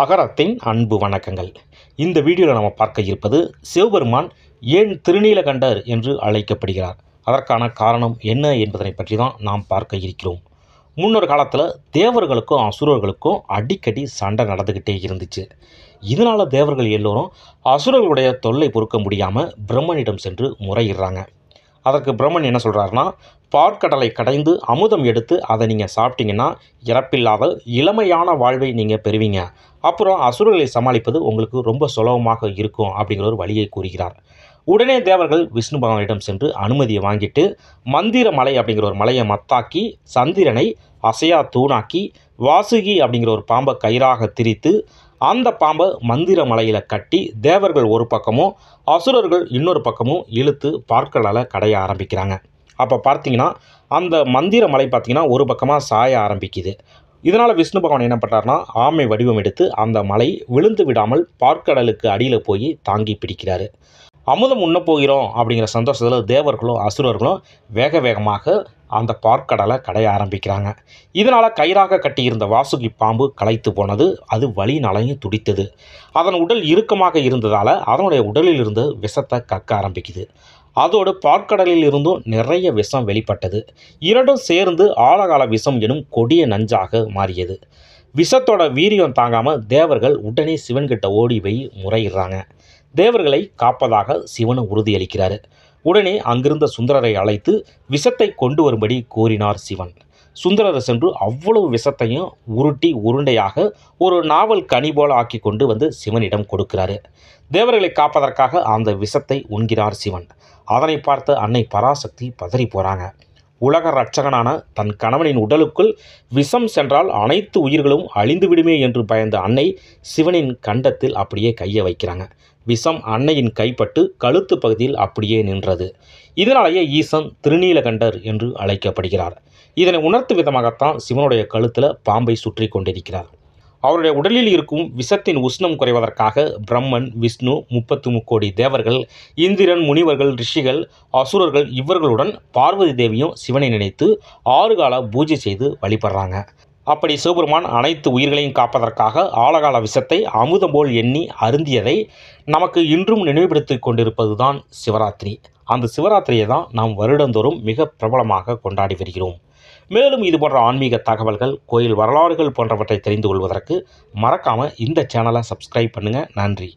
அகரத்தின் அன்பு வணக்கங்கள் இந்த வீடியோவில் நம்ம பார்க்க இருப்பது சிவபெருமான் ஏன் திருநீலகண்டர் என்று அழைக்கப்படுகிறார் அதற்கான காரணம் என்ன என்பதனை பற்றி தான் நாம் பார்க்க இருக்கிறோம் முன்னொரு காலத்தில் தேவர்களுக்கும் அசுரர்களுக்கும் அடிக்கடி சண்டை நடந்துக்கிட்டே இருந்துச்சு இதனால் தேவர்கள் எல்லோரும் அசுரர்களுடைய தொல்லை பொறுக்க முடியாமல் பிரம்மனிடம் சென்று முறையிடுறாங்க அதற்கு பிரம்மன் என்ன சொல்கிறாருன்னா பாற்கடலை கடைந்து அமுதம் எடுத்து அதை நீங்கள் சாப்பிட்டீங்கன்னா இறப்பில்லாத இளமையான வாழ்வை நீங்கள் பெறுவீங்க அப்புறம் அசுரர்களை சமாளிப்பது உங்களுக்கு ரொம்ப சுலபமாக இருக்கும் அப்படிங்கிற ஒரு வழியை கூறுகிறார் உடனே தேவர்கள் விஷ்ணு பகவானிடம் சென்று அனுமதியை வாங்கிட்டு மந்திர மலை அப்படிங்கிற ஒரு மலையை மத்தாக்கி சந்திரனை அசையா தூணாக்கி வாசுகி அப்படிங்கிற ஒரு பாம்பை கயிறாக திரித்து அந்த பாம்பை மந்திர மலையில் கட்டி தேவர்கள் ஒரு பக்கமும் அசுரர்கள் இன்னொரு பக்கமும் இழுத்து பார்க்கலால் கடைய ஆரம்பிக்கிறாங்க அப்போ பார்த்தீங்கன்னா அந்த மந்திர மலை பார்த்திங்கன்னா ஒரு பக்கமாக சாய ஆரம்பிக்குது இதனால் விஷ்ணு பகவான் என்ன பண்ணுறாருனா ஆமை வடிவம் எடுத்து அந்த மலை விழுந்து விடாமல் பார்க்கடலுக்கு அடியில் போய் தாங்கி பிடிக்கிறாரு அமுதம் உண்ண போகிறோம் அப்படிங்கிற சந்தோஷத்தில் தேவர்களும் அசுரர்களும் வேக வேகமாக அந்த பார்க்கடலை கடைய ஆரம்பிக்கிறாங்க இதனால் கயிறாக கட்டியிருந்த வாசுகி பாம்பு களைத்து போனது அது நலையும் துடித்தது அதன் உடல் இறுக்கமாக இருந்ததால் அதனுடைய உடலில் இருந்து விஷத்தை கக்க ஆரம்பிக்குது அதோடு பார்க்கடலில் இருந்தும் நிறைய விஷம் வெளிப்பட்டது இரண்டும் சேர்ந்து ஆழகால விஷம் எனும் கொடிய நஞ்சாக மாறியது விஷத்தோட வீரியம் தாங்காமல் தேவர்கள் உடனே சிவன்கிட்ட ஓடி போய் முறையிடுறாங்க தேவர்களை காப்பதாக சிவன் உறுதியளிக்கிறார் உடனே அங்கிருந்த சுந்தரரை அழைத்து விஷத்தை கொண்டு வரும்படி கோரினார் சிவன் சுந்தரர் சென்று அவ்வளவு விஷத்தையும் உருட்டி உருண்டையாக ஒரு நாவல் கனி போல ஆக்கி கொண்டு வந்து சிவனிடம் கொடுக்கிறாரு தேவர்களை காப்பதற்காக அந்த விஷத்தை உண்கிறார் சிவன் அதனை பார்த்த அன்னை பராசக்தி பதறி போகிறாங்க உலக ரட்சகனான தன் கணவனின் உடலுக்குள் விஷம் சென்றால் அனைத்து உயிர்களும் அழிந்து விடுமே என்று பயந்த அன்னை சிவனின் கண்டத்தில் அப்படியே கையை வைக்கிறாங்க விஷம் அன்னையின் கைப்பட்டு கழுத்து பகுதியில் அப்படியே நின்றது இதனாலேயே ஈசன் திருநீலகண்டர் என்று அழைக்கப்படுகிறார் இதனை உணர்த்து விதமாகத்தான் சிவனுடைய கழுத்தில் பாம்பை சுற்றி கொண்டிருக்கிறார் அவருடைய உடலில் இருக்கும் விஷத்தின் உஷ்ணம் குறைவதற்காக பிரம்மன் விஷ்ணு முப்பத்து முக்கோடி தேவர்கள் இந்திரன் முனிவர்கள் ரிஷிகள் அசுரர்கள் இவர்களுடன் பார்வதி தேவியும் சிவனை நினைத்து ஆறு கால பூஜை செய்து வழிபடுறாங்க அப்படி சிவபெருமான் அனைத்து உயிர்களையும் காப்பதற்காக ஆழகால விஷத்தை அமுதம் போல் எண்ணி அருந்தியதை நமக்கு இன்றும் நினைவுபடுத்தி கொண்டிருப்பது தான் சிவராத்திரி அந்த சிவராத்திரியை தான் நாம் வருடந்தோறும் மிக பிரபலமாக கொண்டாடி வருகிறோம் மேலும் இது போன்ற ஆன்மீக தகவல்கள் கோயில் வரலாறுகள் போன்றவற்றை தெரிந்து கொள்வதற்கு மறக்காமல் இந்த சேனலை சப்ஸ்கிரைப் பண்ணுங்கள் நன்றி